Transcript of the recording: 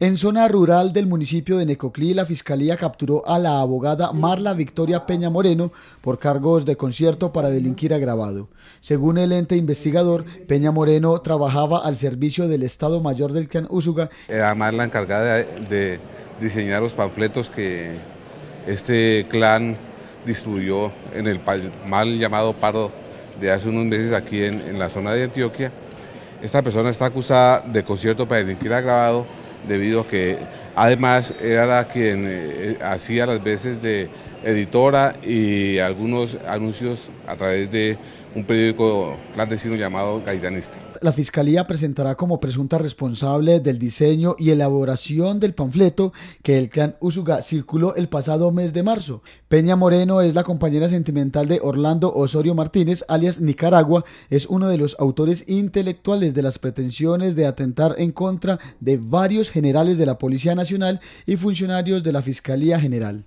En zona rural del municipio de Necoclí, la fiscalía capturó a la abogada Marla Victoria Peña Moreno por cargos de concierto para delinquir agravado. Según el ente investigador, Peña Moreno trabajaba al servicio del Estado Mayor del Clan Úsuga. Era eh, Marla encargada de diseñar los panfletos que este clan distribuyó en el mal llamado Pardo de hace unos meses aquí en la zona de Antioquia. Esta persona está acusada de concierto para delinquir agravado debido a que Además, era la quien eh, eh, hacía las veces de editora y algunos anuncios a través de un periódico clandestino llamado Gaitanista. La Fiscalía presentará como presunta responsable del diseño y elaboración del panfleto que el clan Usuga circuló el pasado mes de marzo. Peña Moreno es la compañera sentimental de Orlando Osorio Martínez, alias Nicaragua, es uno de los autores intelectuales de las pretensiones de atentar en contra de varios generales de la Policía Nacional y funcionarios de la Fiscalía General.